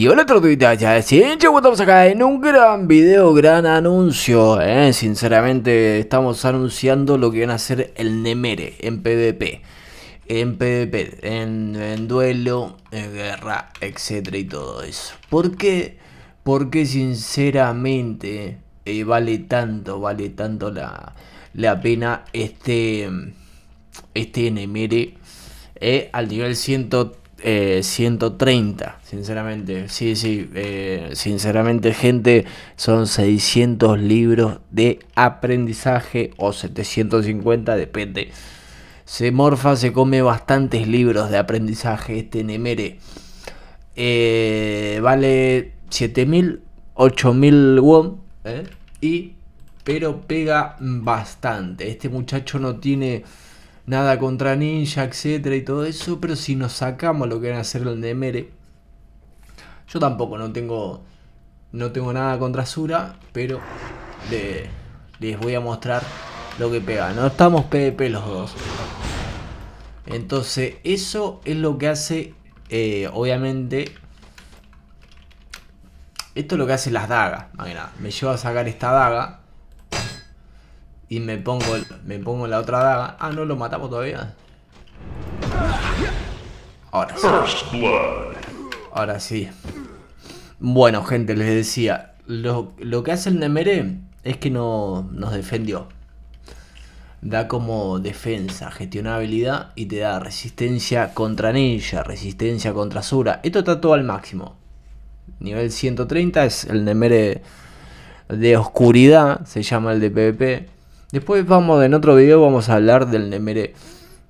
Y hola tortuguita, ya es estamos acá en un gran video, gran anuncio, ¿eh? sinceramente estamos anunciando lo que van a hacer el Nemere en PvP, en PvP, en, duelo, en guerra, etcétera y todo eso. ¿Por qué? Porque sinceramente eh, vale tanto, vale tanto la, pena este, este Nemere eh, al nivel 130. 130, eh, sinceramente. Sí, sí, eh, sinceramente, gente, son 600 libros de aprendizaje o 750, depende. Se morfa, se come bastantes libros de aprendizaje este Nemere. Eh, vale 7000, 8000 won, y pero pega bastante. Este muchacho no tiene nada contra Ninja, etcétera y todo eso, pero si nos sacamos lo que van a hacer el de yo tampoco no tengo no tengo nada contra Sura, pero les voy a mostrar lo que pega. No estamos PvP los dos. Entonces, eso es lo que hace, eh, obviamente, esto es lo que hace las dagas, Me lleva a sacar esta daga. Y me pongo, me pongo la otra daga. Ah, no, lo matamos todavía. Ahora sí. Ahora sí. Bueno, gente, les decía. Lo, lo que hace el Nemere es que no, nos defendió. Da como defensa, gestionabilidad y te da resistencia contra ninja, resistencia contra Sura. Esto está todo al máximo. Nivel 130 es el Nemere de oscuridad, se llama el de PvP. Después vamos, en otro video vamos a hablar del Nemere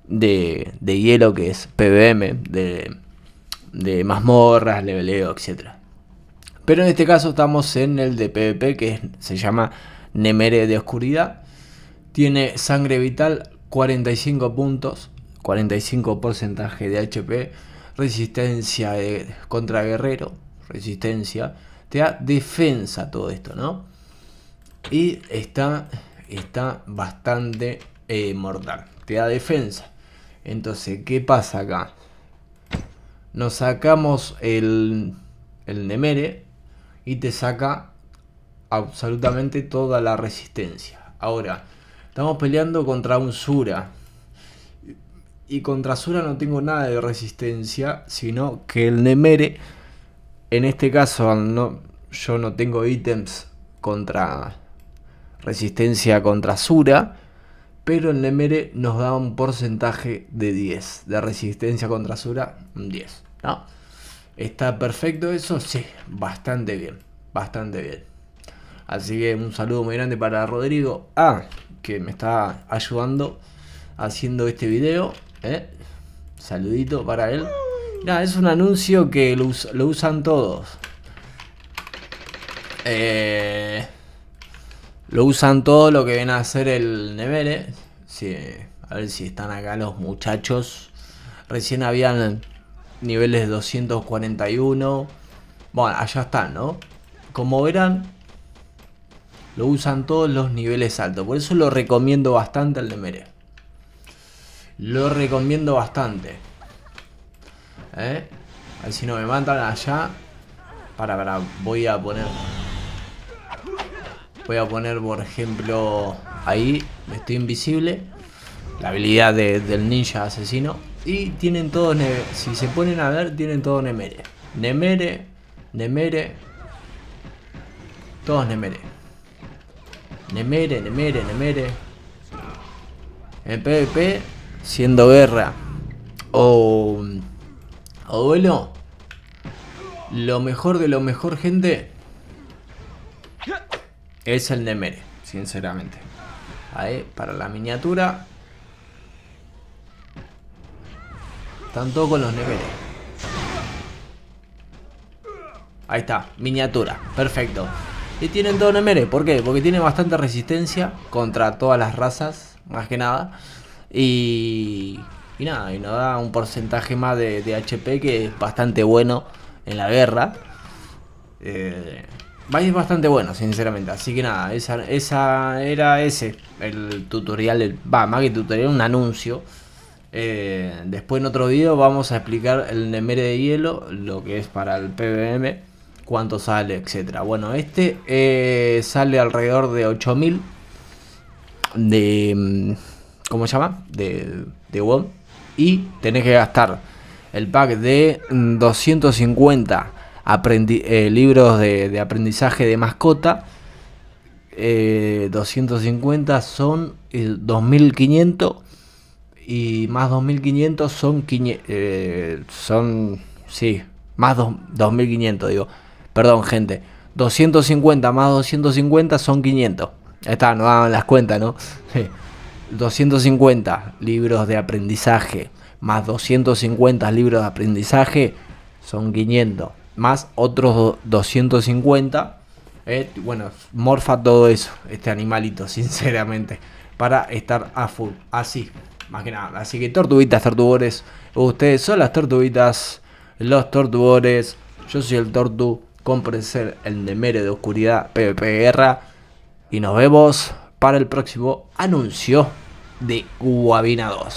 de, hielo que es PBM, de, de mazmorras, leveleo, etc. Pero en este caso estamos en el de PvP que se llama Nemere de Oscuridad. Tiene sangre vital 45 puntos, 45% porcentaje de HP, resistencia contra guerrero, resistencia, te da defensa todo esto, ¿no? Y está está bastante eh, mortal. Te da defensa. Entonces, ¿qué pasa acá? Nos sacamos el, Nemere y te saca absolutamente toda la resistencia. Ahora, estamos peleando contra un Sura. Y contra Sura no tengo nada de resistencia, sino que el Nemere, en este caso no, yo no tengo ítems contra resistencia contra Sura, pero en Lemere nos da un porcentaje de 10, de resistencia contra Sura, 10, ¿no? ¿Está perfecto eso? Sí, bastante bien, bastante bien. Así que un saludo muy grande para Rodrigo Ah, que me está ayudando haciendo este video. ¿eh? Saludito para él. es un anuncio que lo, usan todos. Eh, lo usan todo lo que viene a hacer el Nemere Sí, a ver si están acá los muchachos. Recién habían niveles 241. Bueno, allá están, ¿no? Como verán, lo usan todos los niveles altos. Por eso lo recomiendo bastante al Nemere. Lo recomiendo bastante. ¿Eh? A ver si no me matan allá. Para, para, voy a poner Voy a poner, por ejemplo, ahí, estoy invisible. La habilidad del ninja asesino. Y tienen todos, si se ponen a ver, tienen todos Nemere. Nemere, Nemere. Todos Nemere. Nemere, Nemere, Nemere. En eh, PvP, siendo guerra o, o duelo, lo mejor de lo mejor, gente, es el Nemere, sinceramente. Ahí, para la miniatura. Tanto con los Nemere. Ahí está, miniatura, perfecto. Y tienen todo Nemere, ¿por qué? Porque tiene bastante resistencia contra todas las razas, más que nada. Y, nada, y nos da un porcentaje más de, HP que es bastante bueno en la guerra. Eh, es bastante bueno, sinceramente. Así que nada, esa, era ese, el tutorial, el, va, más que tutorial, un anuncio. Eh, después en otro video vamos a explicar el Nemere de hielo, lo que es para el PBM, cuánto sale, etcétera. Bueno, este eh, sale alrededor de 8000 de... Mm, ¿Cómo se llama? De, de WOM. Y tenés que gastar el pack de 250 mm, eh, libros de, aprendizaje de mascota. 250 eh, son 2500 eh, y más 2500 son, 500, son, sí, más 2500 digo, perdón gente, 250 más 250 son 500, está, no daban las cuentas, ¿no? 250 libros de aprendizaje más 250 libros de aprendizaje son 500 más otros 250. Eh, bueno, morfa todo eso, este animalito, sinceramente, para estar a full. Así, más que nada. Así que tortuguitas, tortubores, ustedes son las tortuguitas, los tortubores. Yo soy el tortu, ser el Nemere de oscuridad, PvP guerra. Y nos vemos para el próximo anuncio de Guabina 2.